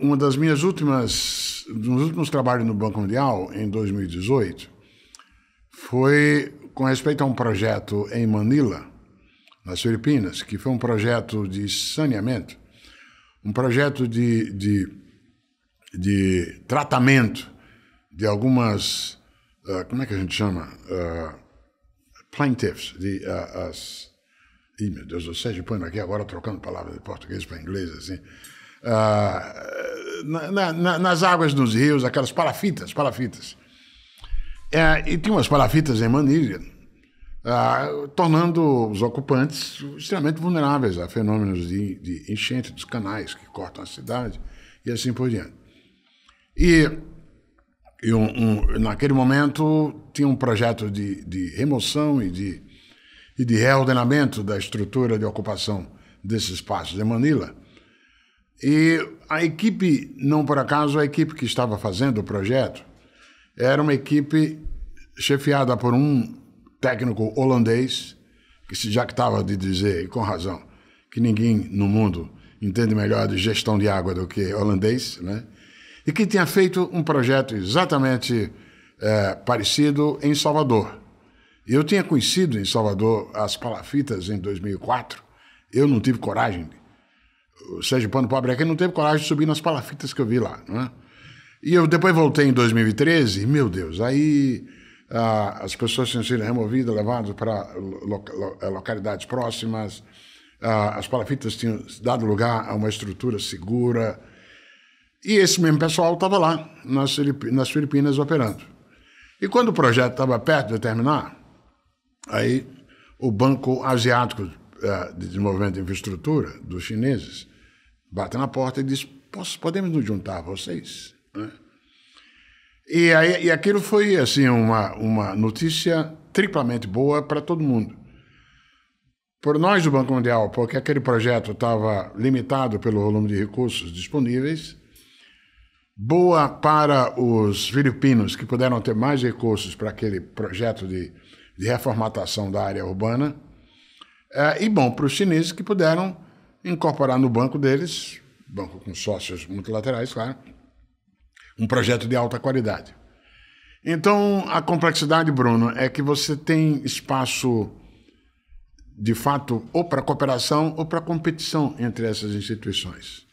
uma das minhas últimas, dos últimos trabalhos no Banco Mundial, em 2018, foi com respeito a um projeto em Manila, nas Filipinas, que foi um projeto de saneamento, um projeto de, de, de tratamento de algumas, uh, como é que a gente chama? Uh, plaintiffs, de, uh, as, Ih, meu Deus do céu, põe aqui agora trocando palavras de português para inglês, assim. Uh, na, na, nas águas dos rios, aquelas parafitas, parafitas. É, e tinha umas parafitas em Manilha, ah, tornando os ocupantes extremamente vulneráveis a fenômenos de, de, enchente dos canais que cortam a cidade e assim por diante. E, e um, um, naquele momento tinha um projeto de, de remoção e de, e de reordenamento da estrutura de ocupação desses espaços em Manila e a equipe, não por acaso, a equipe que estava fazendo o projeto era uma equipe chefiada por um técnico holandês, que se jactava de dizer, e com razão, que ninguém no mundo entende melhor de gestão de água do que holandês, né? e que tinha feito um projeto exatamente é, parecido em Salvador. Eu tinha conhecido em Salvador as palafitas em 2004, eu não tive coragem o Sérgio Pano Pobreca não teve coragem de subir nas palafitas que eu vi lá, né? E eu depois voltei em 2013, meu Deus, aí ah, as pessoas tinham sido removidas, levadas para eh, localidades próximas, ah, as palafitas tinham dado lugar a uma estrutura segura, e esse mesmo pessoal estava lá, nas, nas Filipinas, operando. E quando o projeto estava perto de terminar, aí o Banco Asiático eh, de Desenvolvimento de Infraestrutura dos chineses bate na porta e diz Podemos nos juntar a vocês? Né? E, aí, e aquilo foi assim uma, uma notícia triplamente boa para todo mundo. Por nós do Banco Mundial, porque aquele projeto estava limitado pelo volume de recursos disponíveis, boa para os filipinos, que puderam ter mais recursos para aquele projeto de, de reformatação da área urbana, eh, e bom para os chineses, que puderam incorporar no banco deles, banco com sócios multilaterais, claro, um projeto de alta qualidade. Então, a complexidade, Bruno, é que você tem espaço, de fato, ou para cooperação ou para competição entre essas instituições.